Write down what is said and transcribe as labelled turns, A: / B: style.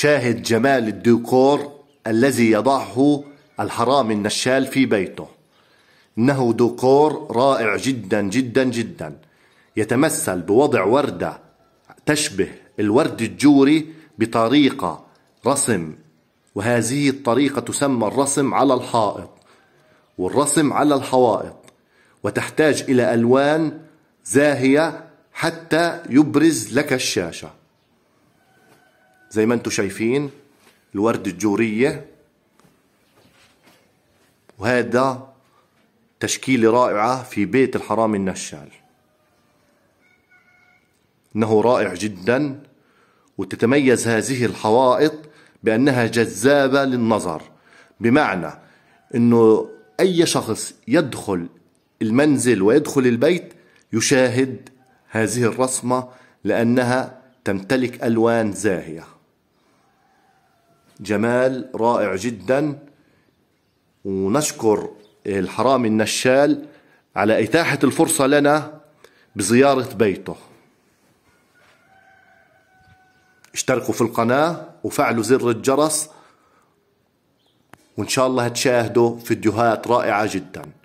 A: شاهد جمال الديكور الذي يضعه الحرامي النشال في بيته إنه ديكور رائع جدا جدا جدا يتمثل بوضع وردة تشبه الورد الجوري بطريقة رسم وهذه الطريقة تسمى الرسم على الحائط والرسم على الحوائط وتحتاج إلى ألوان زاهية حتى يبرز لك الشاشة زي ما انتم شايفين الوردة الجورية وهذا تشكيلة رائعة في بيت الحرامي النشال إنه رائع جدا وتتميز هذه الحوائط بأنها جذابة للنظر بمعنى أنه أي شخص يدخل المنزل ويدخل البيت يشاهد هذه الرسمة لأنها تمتلك ألوان زاهية جمال رائع جدا ونشكر الحرامي النشال على إتاحة الفرصة لنا بزيارة بيته اشتركوا في القناة وفعلوا زر الجرس وإن شاء الله هتشاهدوا فيديوهات رائعة جداً